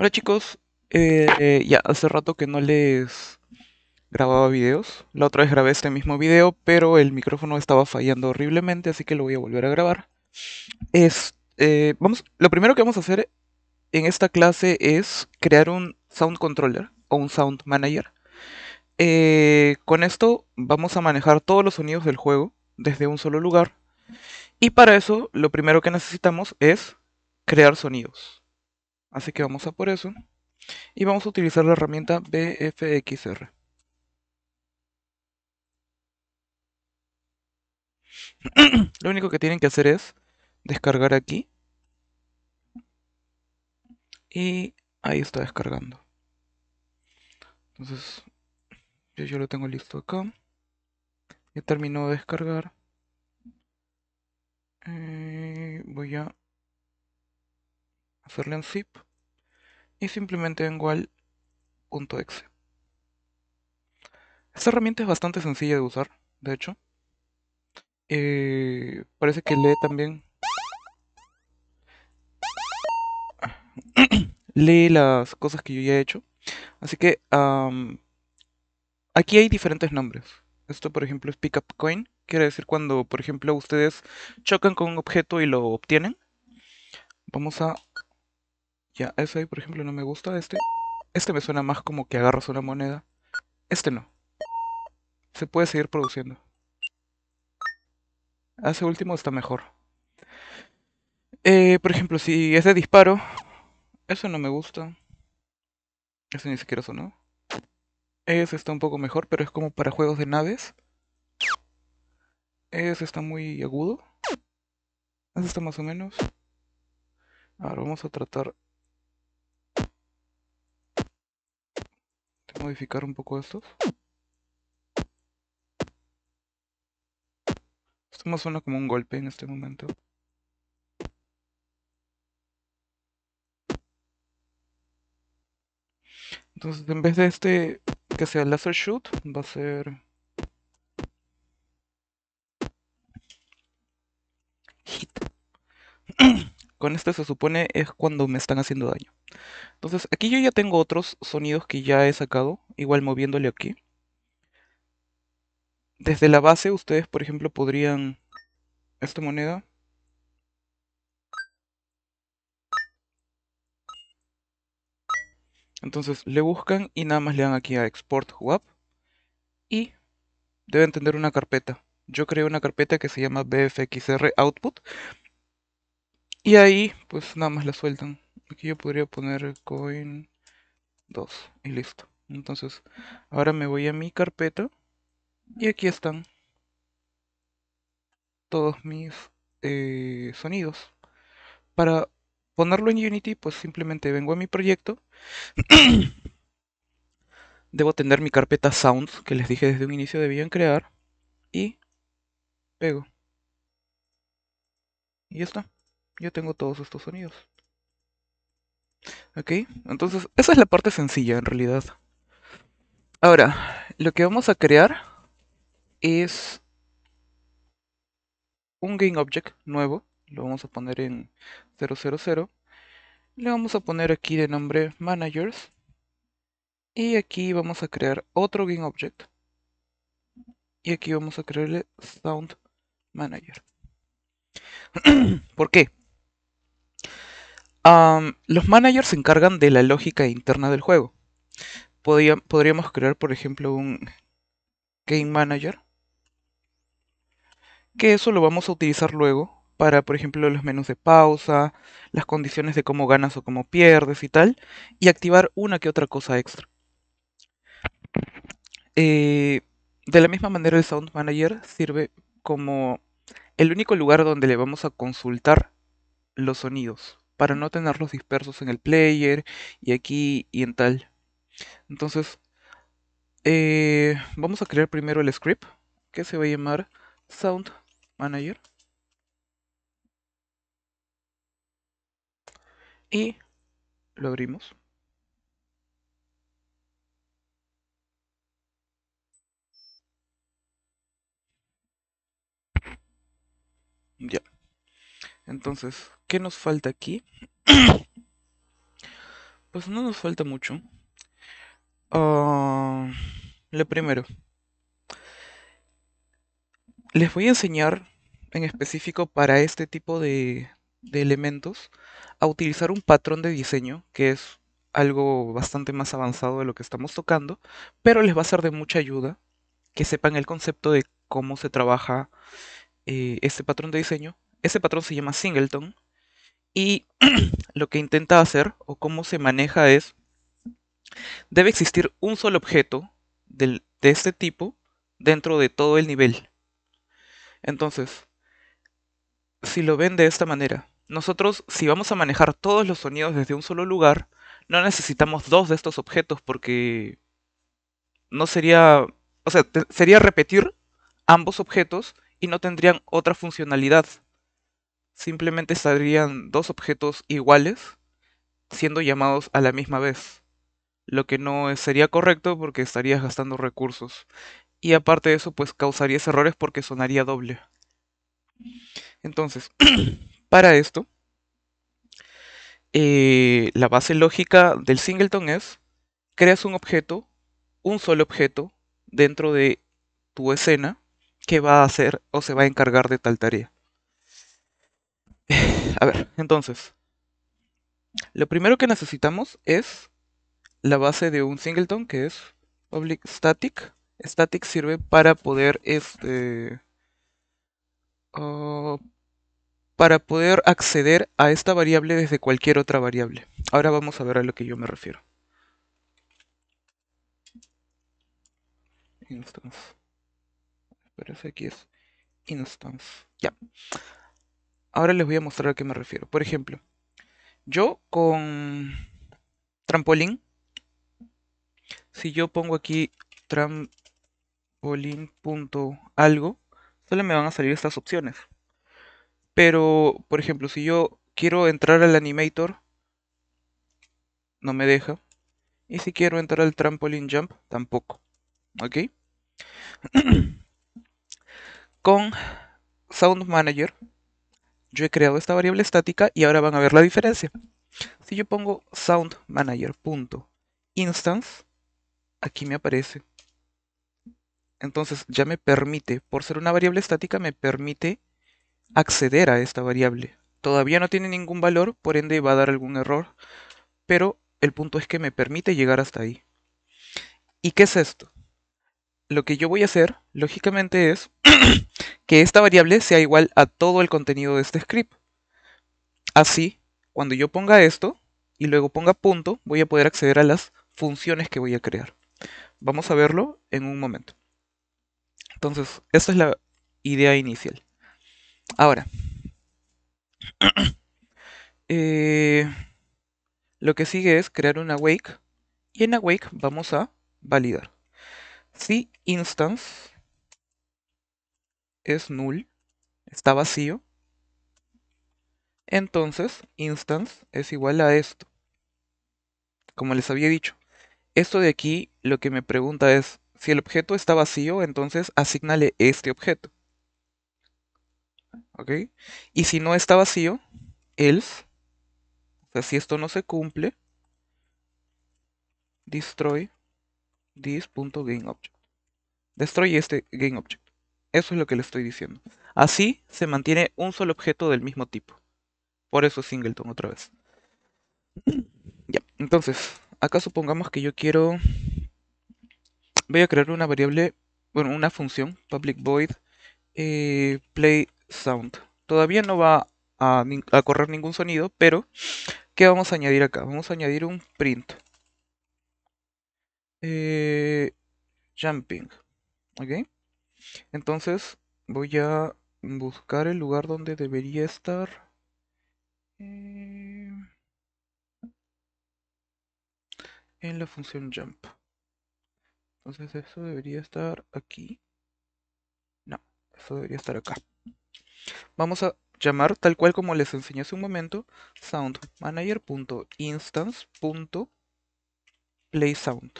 Hola chicos, eh, ya hace rato que no les grababa videos. La otra vez grabé este mismo video, pero el micrófono estaba fallando horriblemente, así que lo voy a volver a grabar. Es, eh, vamos, lo primero que vamos a hacer en esta clase es crear un sound controller o un sound manager. Eh, con esto vamos a manejar todos los sonidos del juego desde un solo lugar. Y para eso lo primero que necesitamos es crear sonidos. Así que vamos a por eso. Y vamos a utilizar la herramienta BFXR. Lo único que tienen que hacer es descargar aquí. Y ahí está descargando. Entonces, yo ya lo tengo listo acá. Ya terminó de descargar. Eh, voy a un zip y simplemente vengo al .exe. Esta herramienta es bastante sencilla de usar, de hecho. Eh, parece que lee también... lee las cosas que yo ya he hecho. Así que aquí hay diferentes nombres. Esto, por ejemplo, es up Coin. Quiere decir cuando, por ejemplo, ustedes chocan con un objeto y lo obtienen. Vamos a ya, ese ahí, por ejemplo, no me gusta. Este. Este me suena más como que agarras una moneda. Este no. Se puede seguir produciendo. Ah, ese último está mejor. Eh, por ejemplo, si ese disparo. Eso no me gusta. Eso ni siquiera sonó. Ese está un poco mejor, pero es como para juegos de naves. Ese está muy agudo. Ese está más o menos. Ahora vamos a tratar modificar un poco estos. Esto más suena como un golpe en este momento. Entonces, en vez de este que sea laser shoot, va a ser... Hit. Con este se supone es cuando me están haciendo daño. Entonces aquí yo ya tengo otros sonidos que ya he sacado, igual moviéndole aquí. Desde la base ustedes por ejemplo podrían... Esta moneda. Entonces le buscan y nada más le dan aquí a export Web. Y deben tener una carpeta. Yo creé una carpeta que se llama bfxr output y ahí, pues nada más la sueltan. Aquí yo podría poner coin 2 y listo. Entonces, ahora me voy a mi carpeta y aquí están todos mis eh, sonidos. Para ponerlo en Unity, pues simplemente vengo a mi proyecto. Debo tener mi carpeta Sounds, que les dije desde un inicio debían crear. Y pego. Y ya está yo tengo todos estos sonidos. ¿Ok? Entonces, esa es la parte sencilla en realidad. Ahora, lo que vamos a crear es un GameObject nuevo. Lo vamos a poner en 000. Le vamos a poner aquí de nombre Managers. Y aquí vamos a crear otro GameObject. Y aquí vamos a crearle Sound Manager. ¿Por qué? los managers se encargan de la lógica interna del juego. podríamos crear, por ejemplo, un Game Manager. Que eso lo vamos a utilizar luego para, por ejemplo, los menús de pausa, las condiciones de cómo ganas o cómo pierdes y tal, y activar una que otra cosa extra. Eh, de la misma manera, el Sound Manager sirve como el único lugar donde le vamos a consultar los sonidos para no tenerlos dispersos en el player y aquí y en tal. Entonces, eh, vamos a crear primero el script que se va a llamar Sound Manager. Y lo abrimos. Ya. Entonces, ¿Qué nos falta aquí? pues no nos falta mucho. Ah, lo primero. Les voy a enseñar en específico para este tipo de, elementos a utilizar un patrón de diseño que es algo bastante más avanzado de lo que estamos tocando, pero les va a ser de mucha ayuda que sepan el concepto de cómo se trabaja eh, este patrón de diseño. Ese patrón se llama Singleton y lo que intenta hacer o cómo se maneja es, debe existir un solo objeto de este tipo dentro de todo el nivel. Entonces, si lo ven de esta manera, nosotros si vamos a manejar todos los sonidos desde un solo lugar, no necesitamos dos de estos objetos porque no sería, o sea, sería repetir ambos objetos y no tendrían otra funcionalidad simplemente estarían dos objetos iguales siendo llamados a la misma vez, lo que no sería correcto porque estarías gastando recursos. Y aparte de eso, pues causarías errores porque sonaría doble. Entonces, para esto, eh, la base lógica del singleton es, creas un objeto, un solo objeto, dentro de tu escena que va a hacer o se va a encargar de tal tarea. A ver, entonces. Lo primero que necesitamos es la base de un singleton que es public static. Static sirve para poder este oh, para poder acceder a esta variable desde cualquier otra variable. Ahora vamos a ver a lo que yo me refiero. Instance. Parece aquí es instance. Ya. Ahora les voy a mostrar a qué me refiero. Por ejemplo, yo con trampolín, si yo pongo aquí trampolín.algo, solo me van a salir estas opciones. Pero, por ejemplo, si yo quiero entrar al animator, no me deja. Y si quiero entrar al trampolín jump, tampoco. ¿Ok? Con Sound Manager yo he creado esta variable estática y ahora van a ver la diferencia. Si yo pongo soundManager.instance, aquí me aparece. Entonces ya me permite, por ser una variable estática, me permite acceder a esta variable. Todavía no tiene ningún valor, por ende va a dar algún error, pero el punto es que me permite llegar hasta ahí. ¿Y qué es esto? lo que yo voy a hacer, lógicamente, es que esta variable sea igual a todo el contenido de este script. Así, cuando yo ponga esto y luego ponga punto, voy a poder acceder a las funciones que voy a crear. Vamos a verlo en un momento. Entonces, esta es la idea inicial. Ahora, eh, lo que sigue es crear un awake, y en awake vamos a validar. Si instance es null, está vacío, entonces instance es igual a esto. Como les había dicho, esto de aquí lo que me pregunta es, si el objeto está vacío, entonces asignale este objeto. ¿Ok? Y si no está vacío, else, o sea, si esto no se cumple, destroy this.gameObject. Destruye este GameObject. Eso es lo que le estoy diciendo. Así se mantiene un solo objeto del mismo tipo. Por eso singleton otra vez. Ya, entonces, acá supongamos que yo quiero... Voy a crear una variable, bueno, una función, public void, eh, play sound. Todavía no va a, correr ningún sonido, pero ¿qué vamos a añadir acá? Vamos a añadir un print. Eh, jumping. ¿Ok? Entonces voy a buscar el lugar donde debería estar. Eh, en la función jump. Entonces eso debería estar aquí. No, eso debería estar acá. Vamos a llamar tal cual como les enseñé hace un momento soundmanager.instance.playsound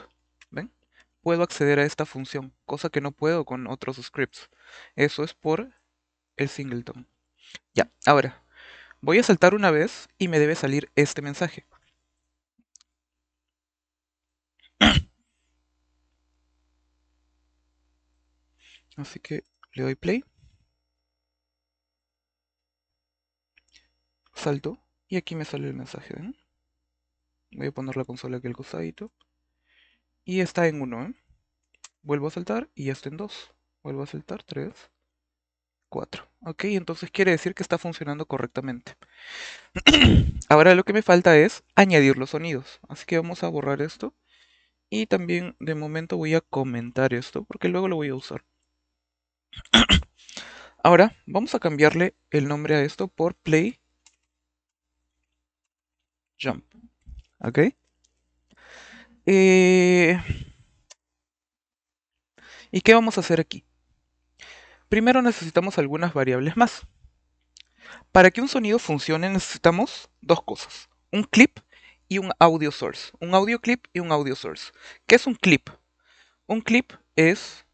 puedo acceder a esta función, cosa que no puedo con otros scripts. Eso es por el singleton. Ya, ahora, voy a saltar una vez y me debe salir este mensaje. Así que le doy play. Salto y aquí me sale el mensaje. Voy a poner la consola aquí al costadito y está en 1, ¿eh? Vuelvo a saltar y ya está en 2. Vuelvo a saltar, 3, 4. Ok, entonces quiere decir que está funcionando correctamente. Ahora lo que me falta es añadir los sonidos. Así que vamos a borrar esto. Y también de momento voy a comentar esto porque luego lo voy a usar. Ahora vamos a cambiarle el nombre a esto por play jump. ¿Ok? Eh, ¿Y qué vamos a hacer aquí? Primero necesitamos algunas variables más. Para que un sonido funcione necesitamos dos cosas. Un clip y un audio source. Un audio clip y un audio source. ¿Qué es un clip? Un clip es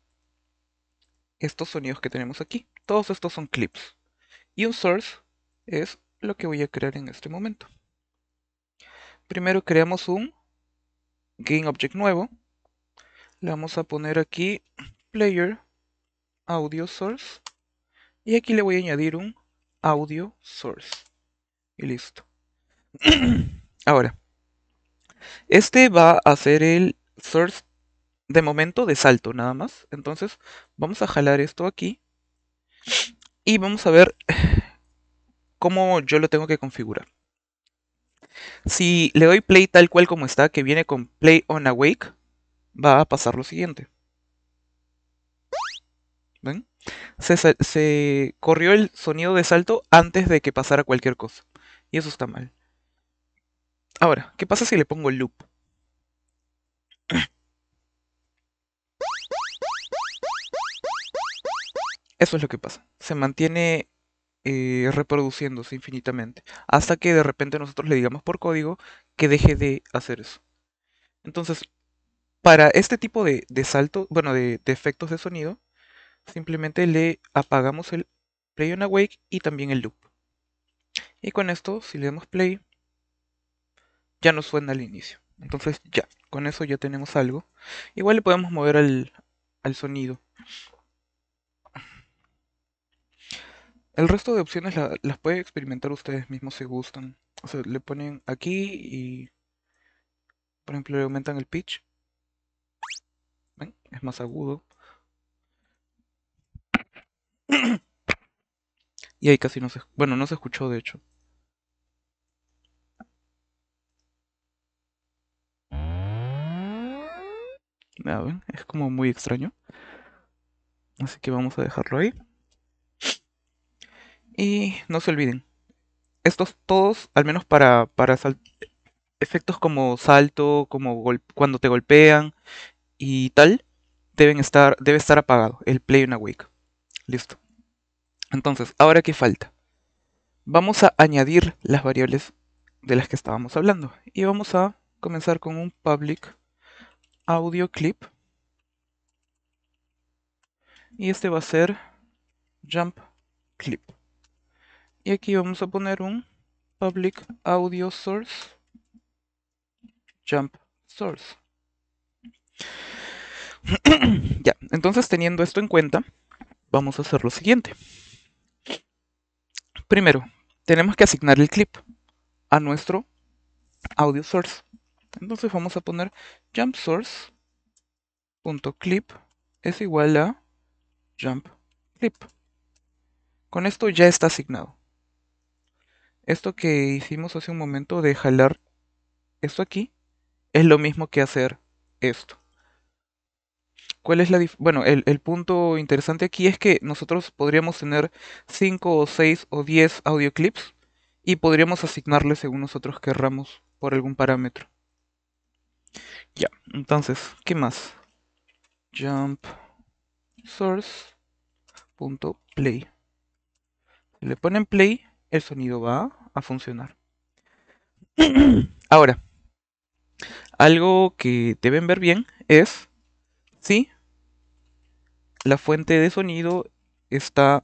estos sonidos que tenemos aquí. Todos estos son clips. Y un source es lo que voy a crear en este momento. Primero creamos un GameObject nuevo. Le vamos a poner aquí Player Audio Source. Y aquí le voy a añadir un Audio Source. Y listo. Ahora, este va a ser el source de momento de salto nada más. Entonces vamos a jalar esto aquí y vamos a ver cómo yo lo tengo que configurar. Si le doy play tal cual como está, que viene con play on awake, va a pasar lo siguiente. ¿Ven? Se, se corrió el sonido de salto antes de que pasara cualquier cosa. Y eso está mal. Ahora, ¿qué pasa si le pongo loop? Eso es lo que pasa. Se mantiene eh, reproduciéndose infinitamente, hasta que de repente nosotros le digamos por código que deje de hacer eso. Entonces, para este tipo de, de salto, bueno, de, efectos de sonido, simplemente le apagamos el play on awake y también el loop. Y con esto, si le damos play, ya nos suena al inicio. Entonces ya, con eso ya tenemos algo. Igual le podemos mover al, al sonido. El resto de opciones las pueden experimentar ustedes mismos si gustan. O sea, le ponen aquí y, por ejemplo, le aumentan el pitch. ¿Ven? Es más agudo. y ahí casi no se... Bueno, no se escuchó de hecho. Ah, ven? Es como muy extraño. Así que vamos a dejarlo ahí. Y no se olviden, estos todos, al menos para, efectos como salto, como cuando te golpean y tal, deben estar, debe estar apagado, el play and awake. Listo. Entonces, ¿ahora qué falta? Vamos a añadir las variables de las que estábamos hablando. Y vamos a comenzar con un public audio clip. Y este va a ser jump clip y aquí vamos a poner un public audio source jump source. ya, entonces teniendo esto en cuenta, vamos a hacer lo siguiente. Primero, tenemos que asignar el clip a nuestro audio source. Entonces vamos a poner jump source es igual a jump clip. Con esto ya está asignado. Esto que hicimos hace un momento de jalar esto aquí es lo mismo que hacer esto. ¿Cuál es la bueno, el, punto interesante aquí es que nosotros podríamos tener 5 o 6 o 10 audio clips y podríamos asignarles según nosotros querramos por algún parámetro. Ya, entonces, ¿qué más? Jump source Le ponen play el sonido va a funcionar. Ahora, algo que deben ver bien es si la fuente de sonido está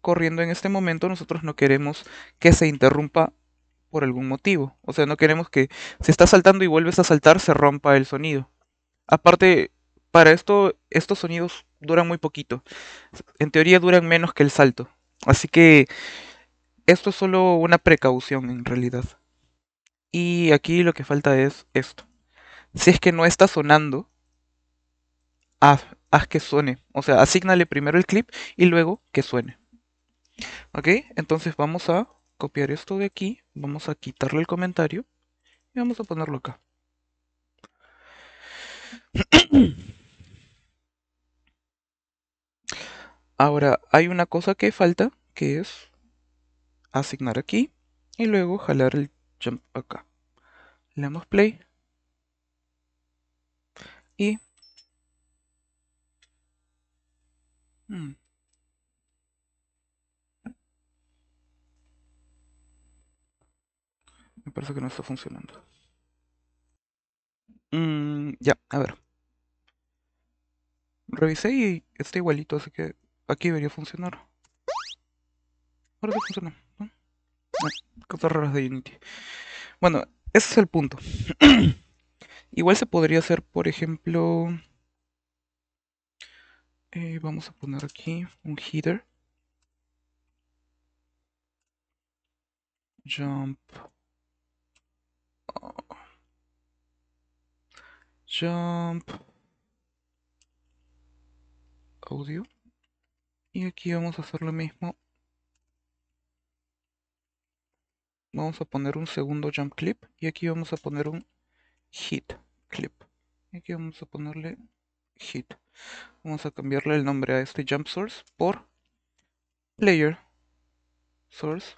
corriendo en este momento, nosotros no queremos que se interrumpa por algún motivo. O sea, no queremos que si está saltando y vuelves a saltar se rompa el sonido. Aparte, para esto estos sonidos duran muy poquito. En teoría duran menos que el salto. Así que esto es solo una precaución en realidad. Y aquí lo que falta es esto. Si es que no está sonando, haz, que suene. O sea, asignale primero el clip y luego que suene. Ok, entonces vamos a copiar esto de aquí. Vamos a quitarle el comentario. Y vamos a ponerlo acá. Ahora, hay una cosa que falta, que es asignar aquí y luego jalar el jump acá. Le damos play. Y... Hmm. Me parece que no está funcionando. Mm, ya, a ver. Revisé y está igualito, así que aquí debería funcionar. Ahora sí funciona. Cosas raras de Unity. Bueno, ese es el punto. Igual se podría hacer, por ejemplo... Eh, vamos a poner aquí un header. Jump. Jump. Audio. Y aquí vamos a hacer lo mismo vamos a poner un segundo jump clip y aquí vamos a poner un hit clip Y aquí vamos a ponerle hit vamos a cambiarle el nombre a este jump source por player source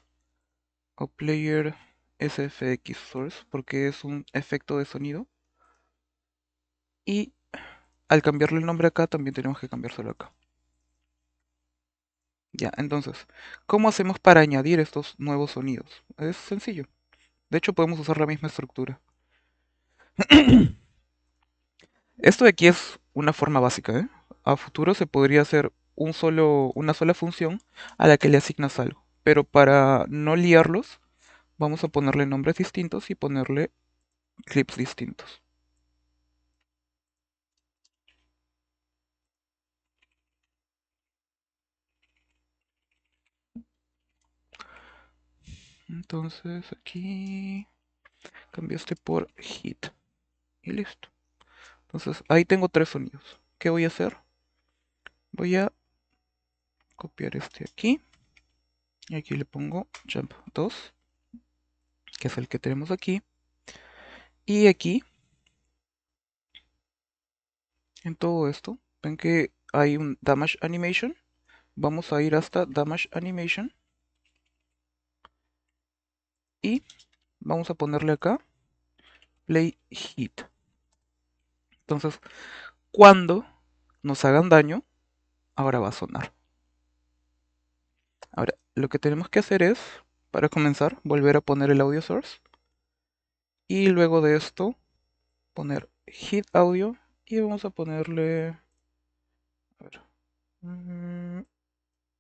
o player sfx source porque es un efecto de sonido y al cambiarle el nombre acá también tenemos que cambiárselo acá ya, entonces, ¿cómo hacemos para añadir estos nuevos sonidos? Es sencillo. De hecho, podemos usar la misma estructura. Esto de aquí es una forma básica. ¿eh? A futuro se podría hacer un solo, una sola función a la que le asignas algo. Pero para no liarlos, vamos a ponerle nombres distintos y ponerle clips distintos. Entonces aquí este por hit. Y listo. Entonces ahí tengo tres sonidos. ¿Qué voy a hacer? Voy a copiar este aquí. Y aquí le pongo jump 2. Que es el que tenemos aquí. Y aquí. En todo esto. Ven que hay un damage animation. Vamos a ir hasta damage animation y vamos a ponerle acá play hit. Entonces, cuando nos hagan daño, ahora va a sonar. Ahora, lo que tenemos que hacer es, para comenzar, volver a poner el audio source. Y luego de esto, poner hit audio y vamos a ponerle... A ver. Mm,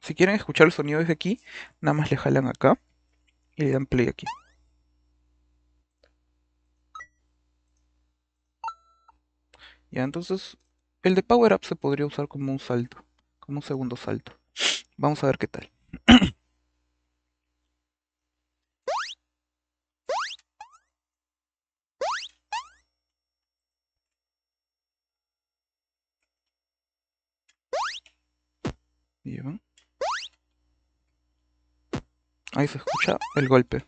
si quieren escuchar el sonido desde aquí, nada más le jalan acá y dan play aquí. Ya, entonces el de Power Up se podría usar como un salto, como un segundo salto. Vamos a ver qué tal. Ya. Ahí se escucha el golpe.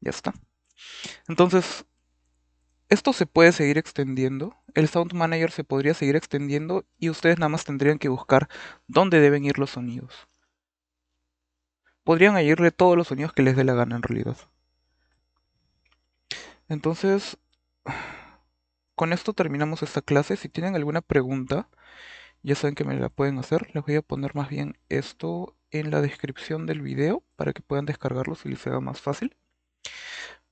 Ya está. Entonces, esto se puede seguir extendiendo, el Sound Manager se podría seguir extendiendo y ustedes nada más tendrían que buscar dónde deben ir los sonidos. Podrían añadirle todos los sonidos que les dé la gana en realidad. Entonces, con esto terminamos esta clase. Si tienen alguna pregunta, ya saben que me la pueden hacer. Les voy a poner más bien esto en la descripción del video para que puedan descargarlo si les sea más fácil.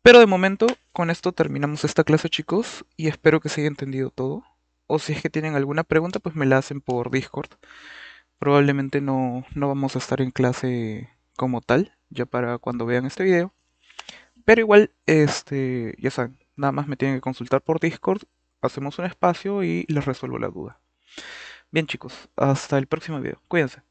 Pero de momento, con esto terminamos esta clase chicos y espero que se haya entendido todo. O si es que tienen alguna pregunta, pues me la hacen por Discord. Probablemente no, no vamos a estar en clase como tal, ya para cuando vean este video. Pero igual, este, ya saben, nada más me tienen que consultar por Discord, hacemos un espacio y les resuelvo la duda. Bien chicos, hasta el próximo video. Cuídense.